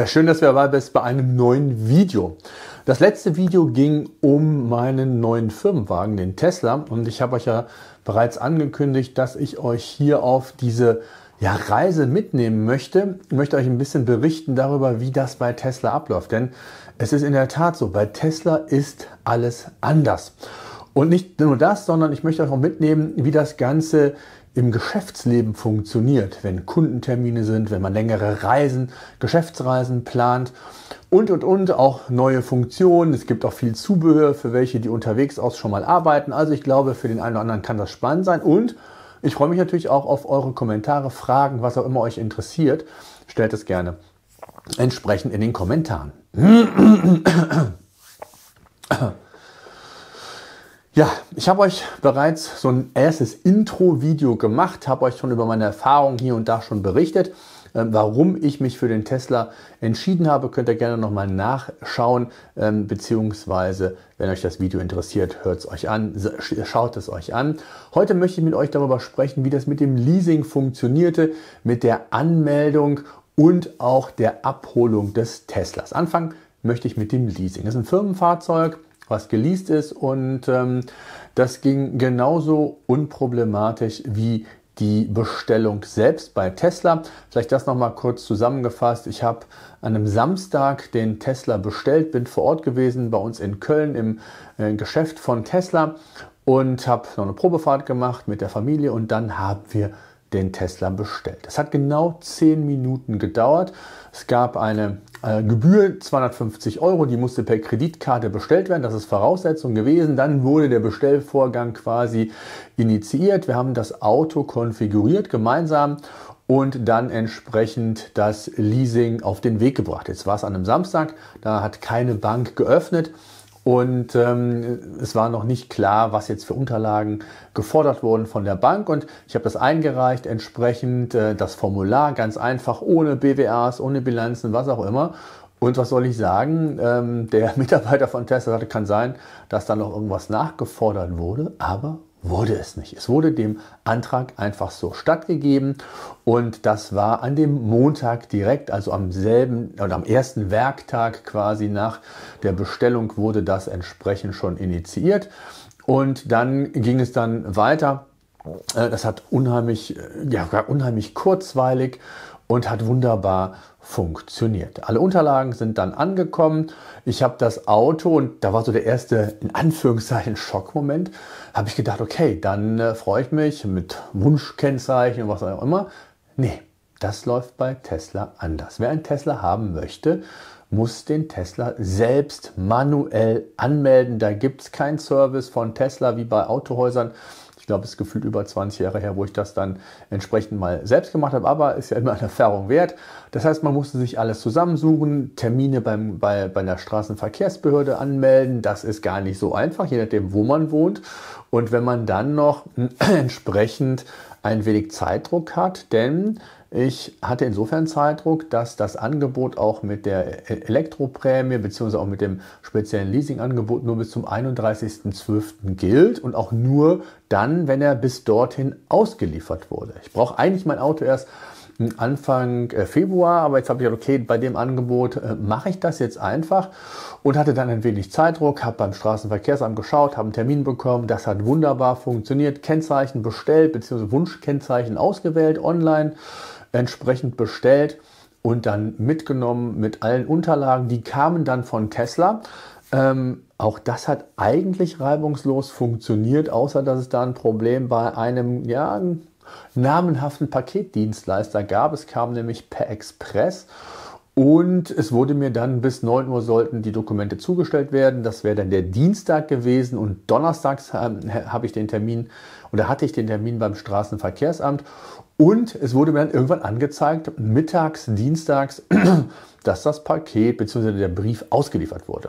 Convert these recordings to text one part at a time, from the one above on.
Ja, schön, dass wir dabei bist bei einem neuen Video. Das letzte Video ging um meinen neuen Firmenwagen, den Tesla. Und ich habe euch ja bereits angekündigt, dass ich euch hier auf diese ja, Reise mitnehmen möchte. Ich möchte euch ein bisschen berichten darüber, wie das bei Tesla abläuft. Denn es ist in der Tat so, bei Tesla ist alles anders. Und nicht nur das, sondern ich möchte euch auch mitnehmen, wie das Ganze im Geschäftsleben funktioniert, wenn Kundentermine sind, wenn man längere Reisen, Geschäftsreisen plant und, und, und, auch neue Funktionen. Es gibt auch viel Zubehör für welche, die unterwegs aus schon mal arbeiten. Also ich glaube, für den einen oder anderen kann das spannend sein und ich freue mich natürlich auch auf eure Kommentare, Fragen, was auch immer euch interessiert. Stellt es gerne entsprechend in den Kommentaren. Ja, ich habe euch bereits so ein erstes Intro-Video gemacht, habe euch schon über meine Erfahrungen hier und da schon berichtet. Ähm, warum ich mich für den Tesla entschieden habe, könnt ihr gerne nochmal nachschauen, ähm, beziehungsweise wenn euch das Video interessiert, hört es euch an, schaut es euch an. Heute möchte ich mit euch darüber sprechen, wie das mit dem Leasing funktionierte, mit der Anmeldung und auch der Abholung des Teslas. Anfangen möchte ich mit dem Leasing. Das ist ein Firmenfahrzeug was geleast ist. Und ähm, das ging genauso unproblematisch wie die Bestellung selbst bei Tesla. Vielleicht das nochmal kurz zusammengefasst. Ich habe an einem Samstag den Tesla bestellt, bin vor Ort gewesen bei uns in Köln im äh, Geschäft von Tesla und habe noch eine Probefahrt gemacht mit der Familie und dann haben wir den Tesla bestellt. Es hat genau 10 Minuten gedauert. Es gab eine äh, Gebühr 250 Euro, die musste per Kreditkarte bestellt werden. Das ist Voraussetzung gewesen. Dann wurde der Bestellvorgang quasi initiiert. Wir haben das Auto konfiguriert gemeinsam und dann entsprechend das Leasing auf den Weg gebracht. Jetzt war es an einem Samstag, da hat keine Bank geöffnet. Und ähm, es war noch nicht klar, was jetzt für Unterlagen gefordert wurden von der Bank. Und ich habe das eingereicht, entsprechend äh, das Formular ganz einfach, ohne BWAs, ohne Bilanzen, was auch immer. Und was soll ich sagen? Ähm, der Mitarbeiter von Tesla sagte, kann sein, dass da noch irgendwas nachgefordert wurde, aber wurde es nicht. Es wurde dem Antrag einfach so stattgegeben und das war an dem Montag direkt, also am selben oder am ersten Werktag quasi nach der Bestellung wurde das entsprechend schon initiiert und dann ging es dann weiter äh, das hat unheimlich, äh, ja, unheimlich kurzweilig und hat wunderbar funktioniert. Alle Unterlagen sind dann angekommen. Ich habe das Auto und da war so der erste in Anführungszeichen Schockmoment. Habe ich gedacht, okay, dann äh, freue ich mich mit Wunschkennzeichen und was auch immer. Nee, das läuft bei Tesla anders. Wer einen Tesla haben möchte, muss den Tesla selbst manuell anmelden. Da gibt es keinen Service von Tesla wie bei Autohäusern, glaube, es ist gefühlt über 20 Jahre her, wo ich das dann entsprechend mal selbst gemacht habe, aber ist ja immer eine Erfahrung wert. Das heißt, man musste sich alles zusammensuchen, Termine beim, bei, bei der Straßenverkehrsbehörde anmelden. Das ist gar nicht so einfach, je nachdem, wo man wohnt. Und wenn man dann noch entsprechend ein wenig Zeitdruck hat, denn ich hatte insofern Zeitdruck, dass das Angebot auch mit der e- Elektroprämie bzw. auch mit dem speziellen Leasingangebot nur bis zum 31.12. gilt und auch nur dann, wenn er bis dorthin ausgeliefert wurde. Ich brauche eigentlich mein Auto erst Anfang äh, Februar, aber jetzt habe ich gedacht, okay, bei dem Angebot äh, mache ich das jetzt einfach und hatte dann ein wenig Zeitdruck, habe beim Straßenverkehrsamt geschaut, habe einen Termin bekommen, das hat wunderbar funktioniert, Kennzeichen bestellt bzw. Wunschkennzeichen ausgewählt, online entsprechend bestellt und dann mitgenommen mit allen Unterlagen, die kamen dann von Tesla. Ähm, auch das hat eigentlich reibungslos funktioniert, außer dass es da ein Problem bei einem, ja, namenhaften Paketdienstleister gab. Es kam nämlich per Express und es wurde mir dann bis 9 Uhr sollten die Dokumente zugestellt werden. Das wäre dann der Dienstag gewesen und donnerstags ähm, habe ich den Termin oder hatte ich den Termin beim Straßenverkehrsamt. Und es wurde mir dann irgendwann angezeigt, mittags, dienstags, dass das Paket bzw. der Brief ausgeliefert wurde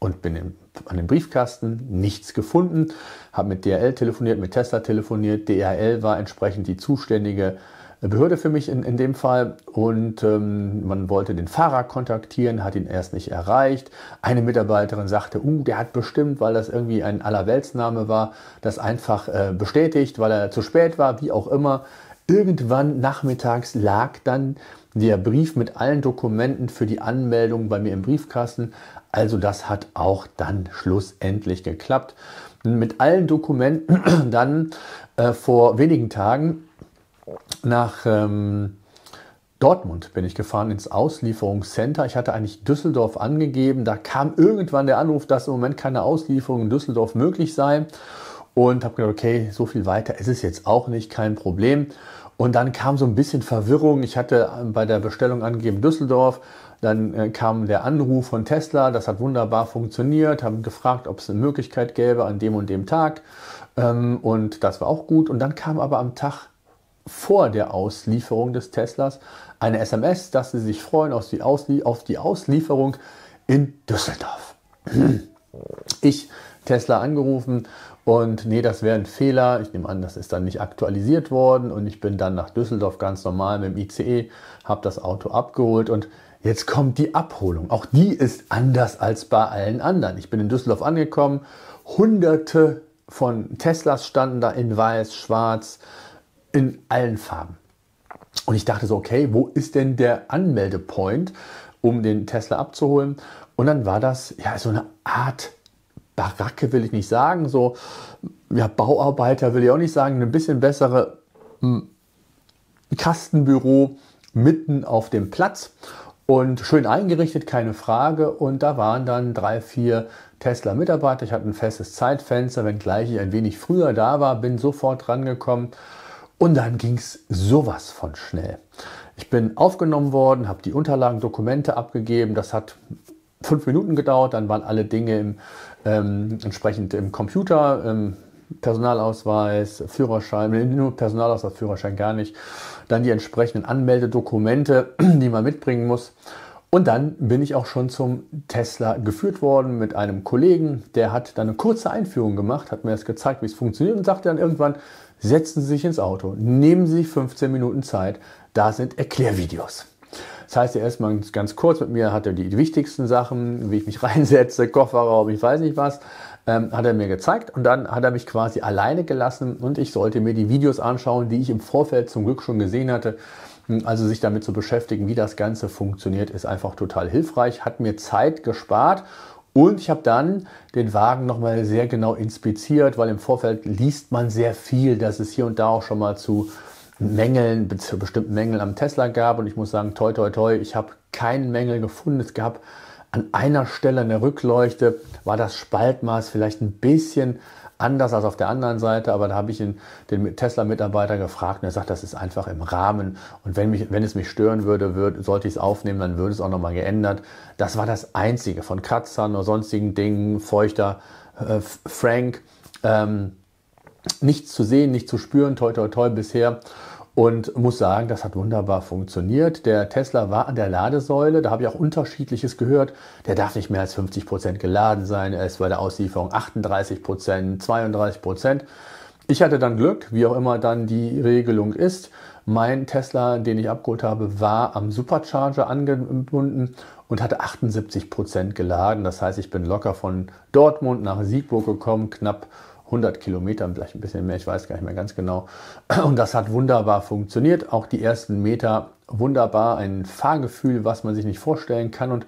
und bin in, an dem Briefkasten, nichts gefunden, habe mit DHL telefoniert, mit Tesla telefoniert, DHL war entsprechend die zuständige äh, Behörde für mich in, in dem Fall und ähm, man wollte den Fahrer kontaktieren, hat ihn erst nicht erreicht. Eine Mitarbeiterin sagte, uh, der hat bestimmt, weil das irgendwie ein Allerweltsname war, das einfach äh, bestätigt, weil er zu spät war, wie auch immer. Irgendwann nachmittags lag dann der Brief mit allen Dokumenten für die Anmeldung bei mir im Briefkasten. Also das hat auch dann schlussendlich geklappt. Mit allen Dokumenten dann äh, vor wenigen Tagen nach ähm, Dortmund bin ich gefahren ins Auslieferungscenter. Ich hatte eigentlich Düsseldorf angegeben. Da kam irgendwann der Anruf, dass im Moment keine Auslieferung in Düsseldorf möglich sei und habe gedacht, okay, so viel weiter ist es jetzt auch nicht, kein Problem. Und dann kam so ein bisschen Verwirrung. Ich hatte ähm, bei der Bestellung angegeben Düsseldorf. Dann äh, kam der Anruf von Tesla. Das hat wunderbar funktioniert. Haben gefragt, ob es eine Möglichkeit gäbe an dem und dem Tag. Ähm, und das war auch gut. Und dann kam aber am Tag vor der Auslieferung des Teslas eine SMS, dass sie sich freuen auf die, Auslie auf die Auslieferung in Düsseldorf. Ich Tesla angerufen und nee, das wäre ein Fehler. Ich nehme an, das ist dann nicht aktualisiert worden und ich bin dann nach Düsseldorf ganz normal mit dem ICE, habe das Auto abgeholt und jetzt kommt die Abholung. Auch die ist anders als bei allen anderen. Ich bin in Düsseldorf angekommen, hunderte von Teslas standen da in weiß, schwarz, in allen Farben. Und ich dachte so, okay, wo ist denn der Anmeldepoint, um den Tesla abzuholen? Und dann war das ja so eine Art Baracke will ich nicht sagen, so ja, Bauarbeiter will ich auch nicht sagen, ein bisschen bessere hm, Kastenbüro mitten auf dem Platz und schön eingerichtet, keine Frage. Und da waren dann drei, vier Tesla-Mitarbeiter. Ich hatte ein festes Zeitfenster, wenngleich ich ein wenig früher da war, bin sofort rangekommen. Und dann ging es sowas von schnell. Ich bin aufgenommen worden, habe die Unterlagen, Dokumente abgegeben. Das hat fünf Minuten gedauert, dann waren alle Dinge im, ähm, entsprechend im Computer, ähm, Personalausweis, Führerschein, nur Personalausweis, Führerschein gar nicht, dann die entsprechenden Anmeldedokumente, die man mitbringen muss. Und dann bin ich auch schon zum Tesla geführt worden mit einem Kollegen, der hat dann eine kurze Einführung gemacht, hat mir das gezeigt, wie es funktioniert und sagte dann irgendwann, setzen Sie sich ins Auto, nehmen Sie sich 15 Minuten Zeit, da sind Erklärvideos. Das heißt, er ist mal ganz kurz mit mir, hat er die wichtigsten Sachen, wie ich mich reinsetze, Kofferraum, ich weiß nicht was, ähm, hat er mir gezeigt und dann hat er mich quasi alleine gelassen und ich sollte mir die Videos anschauen, die ich im Vorfeld zum Glück schon gesehen hatte. Hm, also sich damit zu beschäftigen, wie das Ganze funktioniert, ist einfach total hilfreich, hat mir Zeit gespart und ich habe dann den Wagen nochmal sehr genau inspiziert, weil im Vorfeld liest man sehr viel, dass es hier und da auch schon mal zu Mängeln, bestimmten Mängeln am Tesla gab. Und ich muss sagen, toi, toi, toi, ich habe keinen Mängel gefunden. Es gab an einer Stelle in der Rückleuchte, war das Spaltmaß vielleicht ein bisschen anders als auf der anderen Seite, aber da habe ich den, den Tesla-Mitarbeiter gefragt und er sagt, das ist einfach im Rahmen. Und wenn, mich, wenn es mich stören würde, würd, sollte ich es aufnehmen, dann würde es auch nochmal geändert. Das war das Einzige von Kratzern oder sonstigen Dingen, feuchter äh, Frank. Ähm, nichts zu sehen, nichts zu spüren, toi toi toi bisher. Und muss sagen, das hat wunderbar funktioniert. Der Tesla war an der Ladesäule, da habe ich auch unterschiedliches gehört. Der darf nicht mehr als 50% Prozent geladen sein. Er ist bei der Auslieferung 38%, Prozent, 32%. Prozent. Ich hatte dann Glück, wie auch immer dann die Regelung ist. Mein Tesla, den ich abgeholt habe, war am Supercharger angebunden und hatte 78% Prozent geladen. Das heißt, ich bin locker von Dortmund nach Siegburg gekommen, knapp 100 Kilometern, vielleicht ein bisschen mehr, ich weiß gar nicht mehr ganz genau. Und das hat wunderbar funktioniert. Auch die ersten Meter wunderbar, ein Fahrgefühl, was man sich nicht vorstellen kann. Und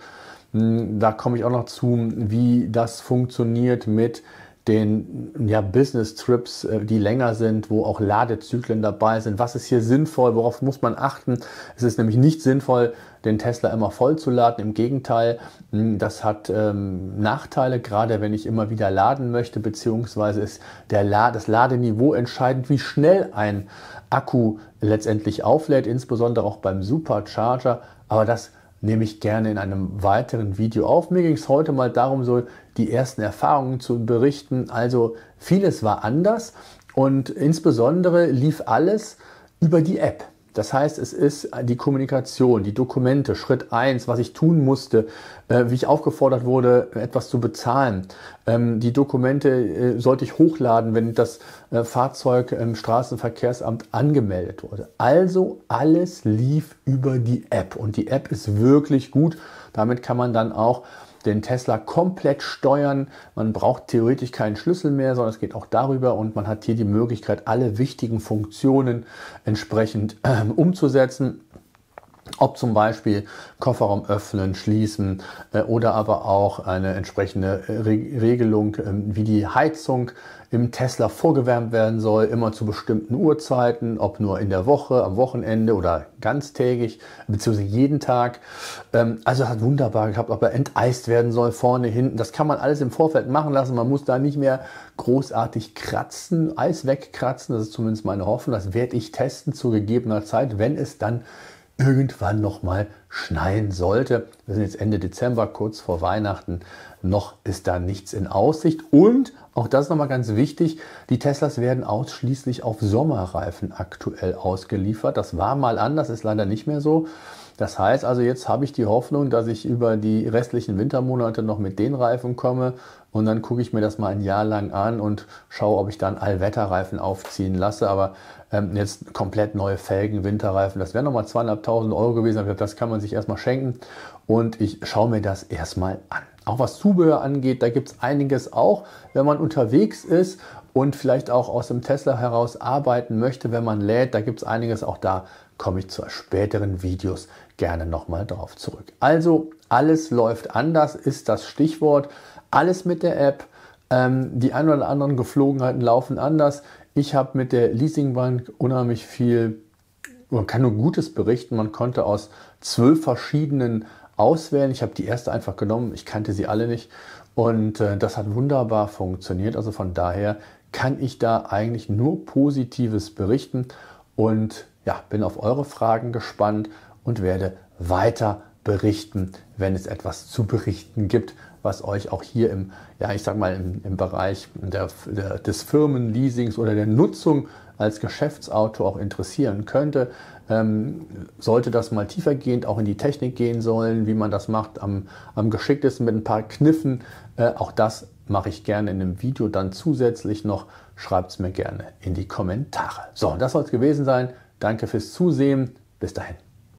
mh, hm, da komme ich auch noch zu, wie das funktioniert mit den ja, Business-Trips, äh, die länger sind, wo auch Ladezyklen dabei sind. Was ist hier sinnvoll? Worauf muss man achten? Es ist nämlich nicht sinnvoll, den Tesla immer voll zu laden. Im Gegenteil, hm, das hat ähm, Nachteile, gerade wenn ich immer wieder laden möchte, beziehungsweise ist der La das Ladeniveau entscheidend, wie schnell ein Akku letztendlich auflädt, insbesondere auch beim Supercharger. Aber das nehme ich gerne in einem weiteren Video auf. Mir ging es heute mal darum, so die ersten Erfahrungen zu berichten. Also vieles war anders und insbesondere lief alles über die App. Das heißt, es ist die Kommunikation, die Dokumente, Schritt eins, was ich tun musste, äh, wie ich aufgefordert wurde, etwas zu bezahlen. Ähm, die Dokumente äh, sollte ich hochladen, wenn das äh, Fahrzeug im Straßenverkehrsamt angemeldet wurde. Also alles lief über die App und die App ist wirklich gut. Damit kann man dann auch den Tesla komplett steuern. Man braucht theoretisch keinen Schlüssel mehr, sondern es geht auch darüber und man hat hier die Möglichkeit, alle wichtigen Funktionen entsprechend äh, umzusetzen ob zum Beispiel Kofferraum öffnen, schließen äh, oder aber auch eine entsprechende äh, Re Regelung, äh, wie die Heizung im Tesla vorgewärmt werden soll, immer zu bestimmten Uhrzeiten, ob nur in der Woche, am Wochenende oder ganztägig, beziehungsweise jeden Tag. Ähm, also hat wunderbar gehabt, ob er enteist werden soll, vorne, hinten. Das kann man alles im Vorfeld machen lassen. Man muss da nicht mehr großartig kratzen, Eis wegkratzen. Das ist zumindest meine Hoffnung. Das werde ich testen zu gegebener Zeit, wenn es dann irgendwann nochmal schneien sollte. Wir sind jetzt Ende Dezember, kurz vor Weihnachten. Noch ist da nichts in Aussicht. Und auch das nochmal ganz wichtig. Die Teslas werden ausschließlich auf Sommerreifen aktuell ausgeliefert. Das war mal anders, ist leider nicht mehr so. Das heißt also, jetzt habe ich die Hoffnung, dass ich über die restlichen Wintermonate noch mit den Reifen komme und dann gucke ich mir das mal ein Jahr lang an und schaue, ob ich dann Allwetterreifen aufziehen lasse. Aber ähm, jetzt komplett neue Felgen, Winterreifen, das wäre nochmal 2.500 Euro gewesen. Aber das kann man sich erstmal schenken und ich schaue mir das erstmal an. Auch was Zubehör angeht, da gibt es einiges auch, wenn man unterwegs ist und vielleicht auch aus dem Tesla heraus arbeiten möchte, wenn man lädt, da gibt es einiges auch da. Komme ich zu späteren Videos gerne nochmal drauf zurück. Also, alles läuft anders ist das Stichwort. Alles mit der App. Ähm, die ein oder anderen Geflogenheiten laufen anders. Ich habe mit der Leasingbank unheimlich viel, man kann nur Gutes berichten. Man konnte aus zwölf verschiedenen auswählen. Ich habe die erste einfach genommen, ich kannte sie alle nicht und äh, das hat wunderbar funktioniert. Also von daher kann ich da eigentlich nur Positives berichten und ja, bin auf eure Fragen gespannt und werde weiter berichten, wenn es etwas zu berichten gibt, was euch auch hier im, ja, ich sag mal, im, im Bereich der, der, des Firmenleasings oder der Nutzung als Geschäftsauto auch interessieren könnte. Ähm, sollte das mal tiefergehend auch in die Technik gehen sollen, wie man das macht, am, am geschicktesten mit ein paar Kniffen, äh, auch das mache ich gerne in einem Video dann zusätzlich noch. Schreibt es mir gerne in die Kommentare. So, das soll es gewesen sein. Danke fürs Zusehen. Bis dahin.